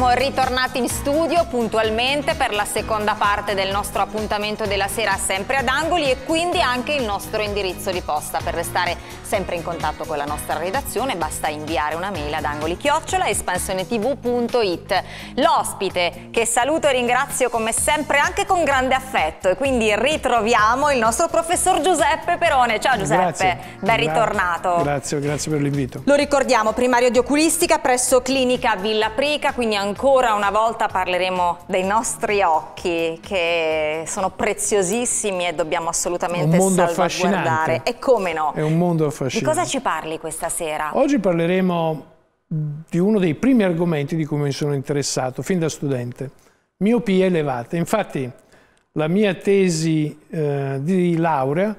siamo ritornati in studio puntualmente per la seconda parte del nostro appuntamento della sera sempre ad Angoli e quindi anche il nostro indirizzo di posta. Per restare sempre in contatto con la nostra redazione basta inviare una mail ad angolichiocciola espansionetv.it. L'ospite che saluto e ringrazio come sempre anche con grande affetto e quindi ritroviamo il nostro professor Giuseppe Perone. Ciao Giuseppe, grazie. ben ritornato. Grazie, grazie per l'invito. Lo ricordiamo, primario di oculistica presso Clinica Villa Prica, quindi ancora ancora una volta parleremo dei nostri occhi che sono preziosissimi e dobbiamo assolutamente un mondo salvaguardare. E come no? È un mondo affascinante. Di cosa ci parli questa sera? Oggi parleremo di uno dei primi argomenti di cui mi sono interessato fin da studente, Miopia elevata. Infatti la mia tesi eh, di laurea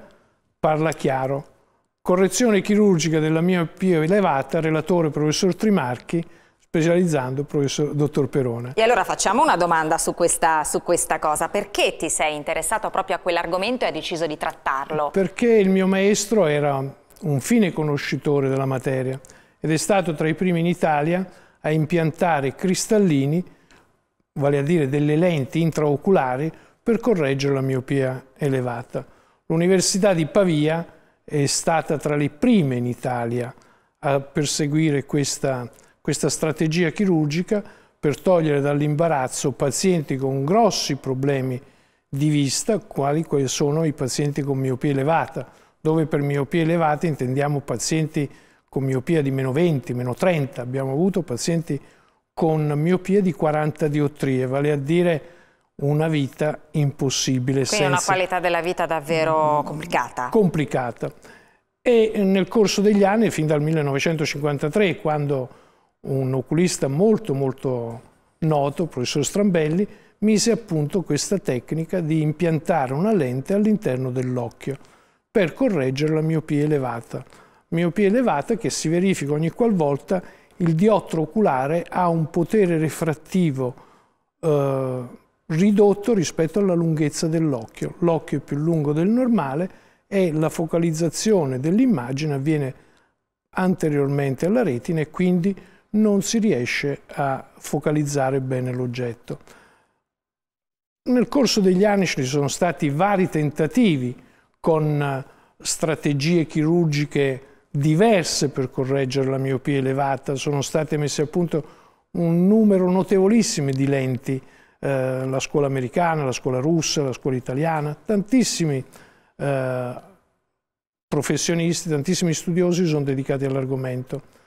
parla chiaro. Correzione chirurgica della miopia elevata, relatore professor Trimarchi, specializzando il professor dottor Perone. E allora facciamo una domanda su questa, su questa cosa, perché ti sei interessato proprio a quell'argomento e hai deciso di trattarlo? Perché il mio maestro era un fine conoscitore della materia ed è stato tra i primi in Italia a impiantare cristallini, vale a dire delle lenti intraoculari, per correggere la miopia elevata. L'Università di Pavia è stata tra le prime in Italia a perseguire questa questa strategia chirurgica per togliere dall'imbarazzo pazienti con grossi problemi di vista, quali sono i pazienti con miopia elevata, dove per miopia elevata intendiamo pazienti con miopia di meno 20, meno 30, abbiamo avuto pazienti con miopia di 40 diottrie, vale a dire una vita impossibile. Quindi senza... una qualità della vita davvero complicata. Complicata. E nel corso degli anni, fin dal 1953, quando un oculista molto molto noto, il professor Strambelli, mise a punto questa tecnica di impiantare una lente all'interno dell'occhio per correggere la miopia elevata. Miopia elevata che si verifica ogni qualvolta il diottro oculare ha un potere refrattivo eh, ridotto rispetto alla lunghezza dell'occhio. L'occhio è più lungo del normale e la focalizzazione dell'immagine avviene anteriormente alla retina e quindi non si riesce a focalizzare bene l'oggetto. Nel corso degli anni ci sono stati vari tentativi con eh, strategie chirurgiche diverse per correggere la miopia elevata, sono state messe a punto un numero notevolissimo di lenti, eh, la scuola americana, la scuola russa, la scuola italiana, tantissimi eh, professionisti, tantissimi studiosi sono dedicati all'argomento.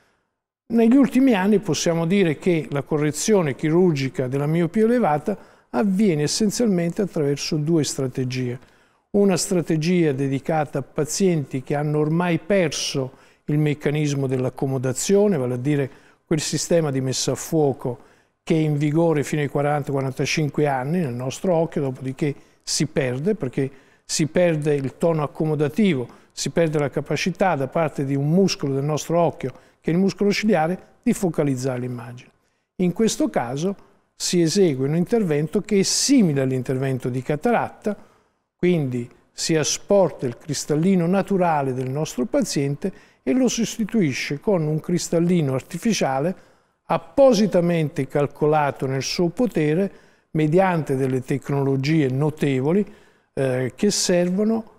Negli ultimi anni possiamo dire che la correzione chirurgica della miopia elevata avviene essenzialmente attraverso due strategie. Una strategia dedicata a pazienti che hanno ormai perso il meccanismo dell'accomodazione, vale a dire quel sistema di messa a fuoco che è in vigore fino ai 40-45 anni nel nostro occhio, dopodiché si perde perché si perde il tono accomodativo, si perde la capacità da parte di un muscolo del nostro occhio, che è il muscolo ciliare, di focalizzare l'immagine. In questo caso si esegue un intervento che è simile all'intervento di cataratta, quindi si asporta il cristallino naturale del nostro paziente e lo sostituisce con un cristallino artificiale appositamente calcolato nel suo potere mediante delle tecnologie notevoli eh, che servono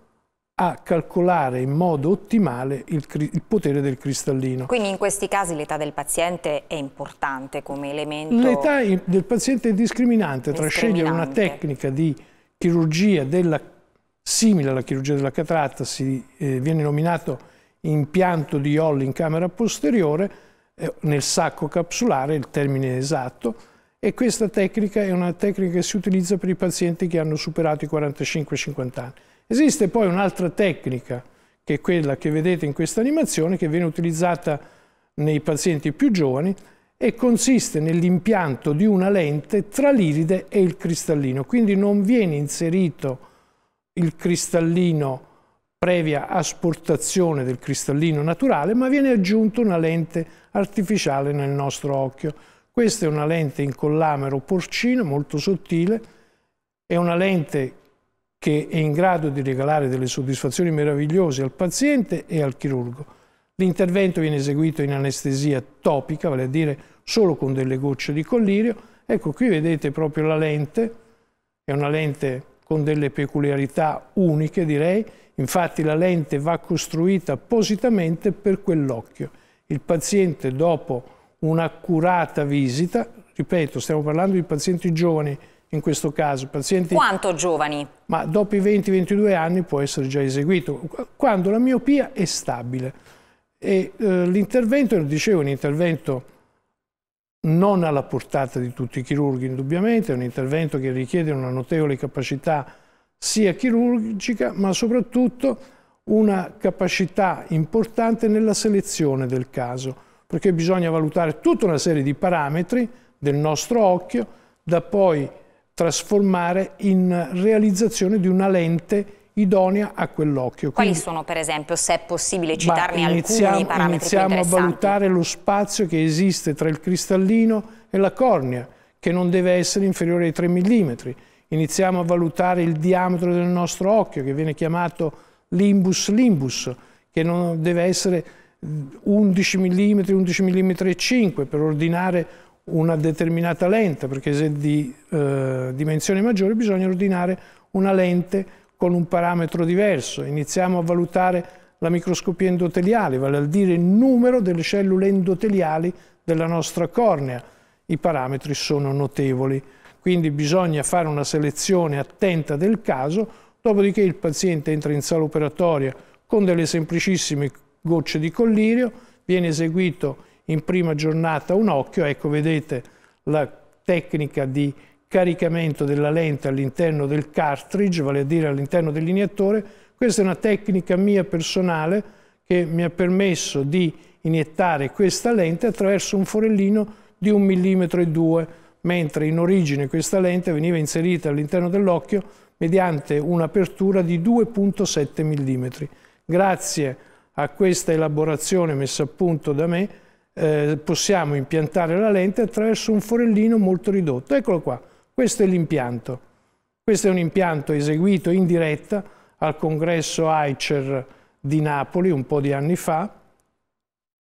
a calcolare in modo ottimale il, il, potere del cristallino. Quindi in questi casi l'età del paziente è importante come elemento? L'età del paziente è discriminante, tra scegliere una tecnica di chirurgia della, simile alla chirurgia della catratta, si, eh, viene nominato impianto di Holly in camera posteriore, eh, nel sacco capsulare, il termine esatto, e questa tecnica è una tecnica che si utilizza per i pazienti che hanno superato i 45-50 anni Esiste poi un'altra tecnica, che è quella che vedete in questa animazione, che viene utilizzata nei pazienti più giovani e consiste nell'impianto di una lente tra l'iride e il cristallino. Quindi non viene inserito il cristallino previa asportazione del cristallino naturale, ma viene aggiunta una lente artificiale nel nostro occhio. Questa è una lente in collamero porcino, molto sottile, è una lente che è in grado di regalare delle soddisfazioni meravigliose al paziente e al chirurgo. L'intervento viene eseguito in anestesia topica, vale a dire solo con delle gocce di collirio. Ecco, qui vedete proprio la lente, è una lente con delle peculiarità uniche, direi. Infatti la lente va costruita appositamente per quell'occhio. Il paziente, dopo un'accurata visita, ripeto, stiamo parlando di pazienti giovani in questo caso. Pazienti, Quanto giovani? Ma dopo i 20-22 anni può essere già eseguito, quando la miopia è stabile. E eh, l'intervento, dicevo, è un intervento non alla portata di tutti i chirurghi, indubbiamente, è un intervento che richiede una notevole capacità sia chirurgica, ma soprattutto una capacità importante nella selezione del caso, perché bisogna valutare tutta una serie di parametri del nostro occhio da poi trasformare in realizzazione di una lente idonea a quell'occhio. Quali sono per esempio, se è possibile citarne iniziamo, alcuni parametri Iniziamo a valutare lo spazio che esiste tra il cristallino e la cornea, che non deve essere inferiore ai 3 mm. Iniziamo a valutare il diametro del nostro occhio, che viene chiamato limbus limbus, che non deve essere 11 mm, 11 mm e 5 per ordinare una determinata lente, perché se è di eh, dimensioni maggiori bisogna ordinare una lente con un parametro diverso. Iniziamo a valutare la microscopia endoteliale, vale a dire il numero delle cellule endoteliali della nostra cornea. I parametri sono notevoli, quindi bisogna fare una selezione attenta del caso, dopodiché il paziente entra in sala operatoria con delle semplicissime gocce di collirio, viene eseguito in prima giornata un occhio, ecco vedete la tecnica di caricamento della lente all'interno del cartridge, vale a dire all'interno dell'iniettore. Questa è una tecnica mia personale che mi ha permesso di iniettare questa lente attraverso un forellino di 1,2 mm, mentre in origine questa lente veniva inserita all'interno dell'occhio mediante un'apertura di 2,7 mm. Grazie a questa elaborazione messa a punto da me, eh, possiamo impiantare la lente attraverso un forellino molto ridotto. Eccolo qua, questo è l'impianto. Questo è un impianto eseguito in diretta al congresso AICER di Napoli un po' di anni fa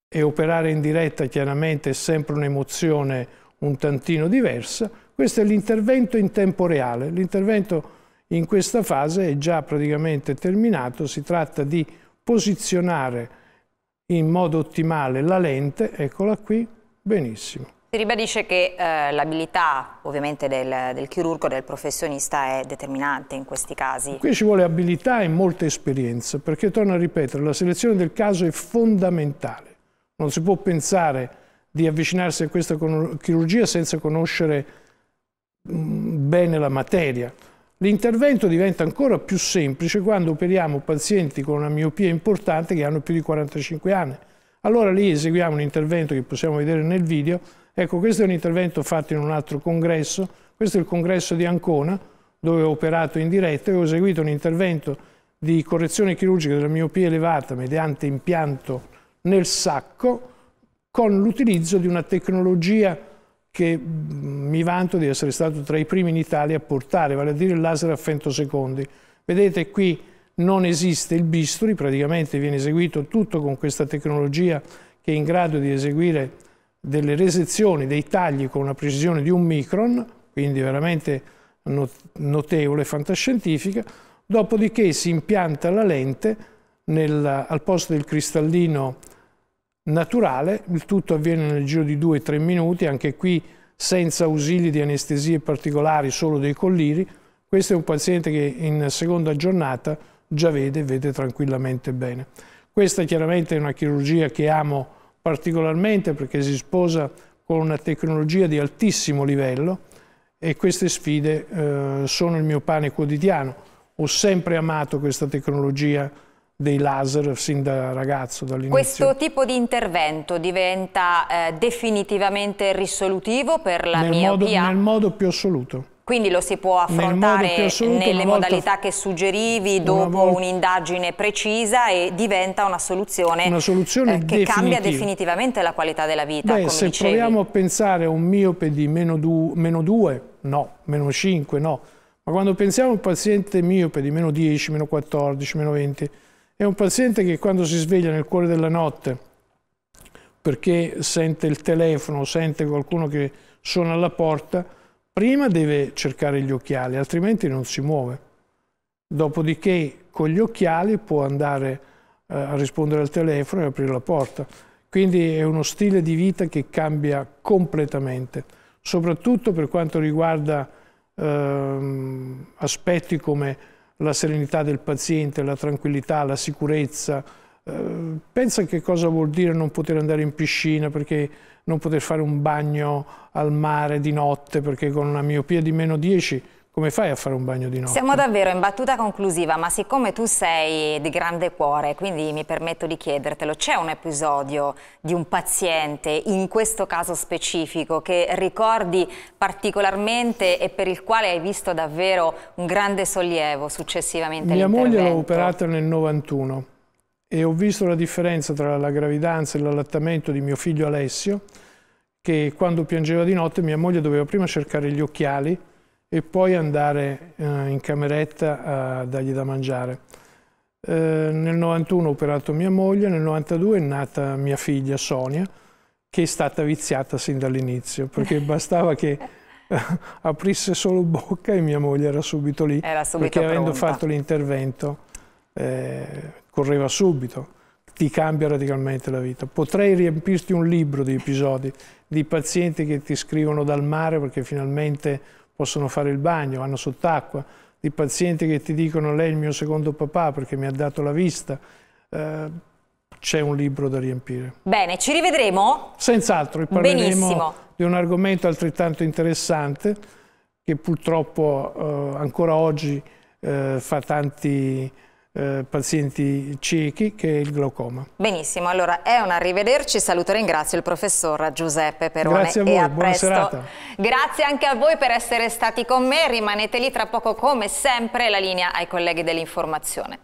e operare in diretta chiaramente è sempre un'emozione un tantino diversa. Questo è l'intervento in tempo reale. L'intervento in questa fase è già praticamente terminato, si tratta di posizionare in modo ottimale la lente, eccola qui, benissimo. Si ribadisce che eh, l'abilità ovviamente del, del, chirurgo, del professionista è determinante in questi casi. Qui ci vuole abilità e molta esperienza perché, torno a ripetere, la selezione del caso è fondamentale. Non si può pensare di avvicinarsi a questa chirurgia senza conoscere mh, mm, bene la materia. L'intervento diventa ancora più semplice quando operiamo pazienti con una miopia importante che hanno più di 45 anni. Allora lì eseguiamo un intervento che possiamo vedere nel video. Ecco, questo è un intervento fatto in un altro congresso. Questo è il congresso di Ancona, dove ho operato in diretta e ho eseguito un intervento di correzione chirurgica della miopia elevata mediante impianto nel sacco con l'utilizzo di una tecnologia che mm, mi vanto di essere stato tra i primi in Italia a portare, vale a dire il laser a femtosecondi. Vedete qui non esiste il bisturi, praticamente viene eseguito tutto con questa tecnologia che è in grado di eseguire delle resezioni, dei tagli con una precisione di un micron, quindi veramente notevole, fantascientifica, dopodiché si impianta la lente nel, al posto del cristallino naturale, il tutto avviene nel giro di 2-3 minuti, anche qui senza ausili di anestesie particolari, solo dei colliri. Questo è un paziente che in seconda giornata già vede e vede tranquillamente bene. Questa chiaramente è una chirurgia che amo particolarmente perché si sposa con una tecnologia di altissimo livello e queste sfide eh, sono il mio pane quotidiano. Ho sempre amato questa tecnologia dei laser sin da ragazzo, dall'inizio. Questo tipo di intervento diventa eh, definitivamente risolutivo per la nel miopia? Modo, nel modo più assoluto. Quindi lo si può affrontare assoluto, nelle modalità volta, che suggerivi dopo un'indagine precisa e diventa una soluzione, una soluzione eh, che cambia definitivamente la qualità della vita. Beh, se dicevi. proviamo a pensare a un miope di meno 2, no, meno 5, no. Ma quando pensiamo a un paziente miope di meno 10, meno 14, meno 20, è un paziente che quando si sveglia nel cuore della notte, perché sente il telefono, sente qualcuno che suona alla porta, prima deve cercare gli occhiali, altrimenti non si muove. Dopodiché con gli occhiali può andare eh, a rispondere al telefono e aprire la porta. Quindi è uno stile di vita che cambia completamente, soprattutto per quanto riguarda ehm, aspetti come la serenità del paziente, la tranquillità, la sicurezza. Eh, pensa che cosa vuol dire non poter andare in piscina perché non poter fare un bagno al mare di notte perché con una miopia di meno 10 come fai a fare un bagno di notte? Siamo davvero in battuta conclusiva, ma siccome tu sei di grande cuore, quindi mi permetto di chiedertelo, c'è un episodio di un paziente, in questo caso specifico, che ricordi particolarmente e per il quale hai visto davvero un grande sollievo successivamente Mia moglie l'ho operata nel 91 e ho visto la differenza tra la gravidanza e l'allattamento di mio figlio Alessio, che quando piangeva di notte mia moglie doveva prima cercare gli occhiali, e poi andare eh, in cameretta a dargli da mangiare. Eh, nel 91 ho operato mia moglie, nel 92 è nata mia figlia Sonia, che è stata viziata sin dall'inizio, perché bastava che eh, aprisse solo bocca e mia moglie era subito lì, era subito perché avendo fatto l'intervento eh, correva subito ti cambia radicalmente la vita. Potrei riempirti un libro di episodi di pazienti che ti scrivono dal mare perché finalmente possono fare il bagno, vanno sott'acqua, di pazienti che ti dicono lei è il mio secondo papà perché mi ha dato la vista. Eh, c'è un libro da riempire. Bene, ci rivedremo? Senz'altro, parleremo Benissimo. di un argomento altrettanto interessante che purtroppo eh, ancora oggi eh, fa tanti eh, pazienti ciechi che è il glaucoma. Benissimo, allora è un arrivederci, saluto e ringrazio il professor Giuseppe Perone Grazie a voi, e a buona presto. serata. Grazie anche a voi per essere stati con me, rimanete lì tra poco come sempre la linea ai colleghi dell'informazione.